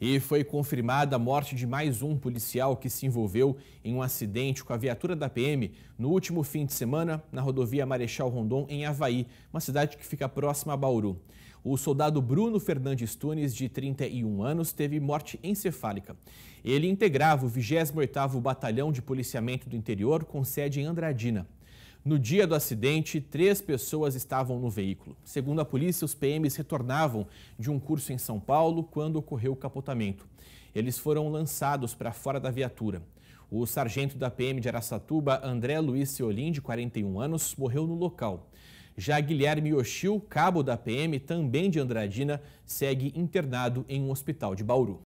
E foi confirmada a morte de mais um policial que se envolveu em um acidente com a viatura da PM no último fim de semana na rodovia Marechal Rondon, em Havaí, uma cidade que fica próxima a Bauru. O soldado Bruno Fernandes Tunes, de 31 anos, teve morte encefálica. Ele integrava o 28º Batalhão de Policiamento do Interior, com sede em Andradina. No dia do acidente, três pessoas estavam no veículo. Segundo a polícia, os PMs retornavam de um curso em São Paulo quando ocorreu o capotamento. Eles foram lançados para fora da viatura. O sargento da PM de Araçatuba, André Luiz Seolim, de 41 anos, morreu no local. Já Guilherme Yoshio, cabo da PM, também de Andradina, segue internado em um hospital de Bauru.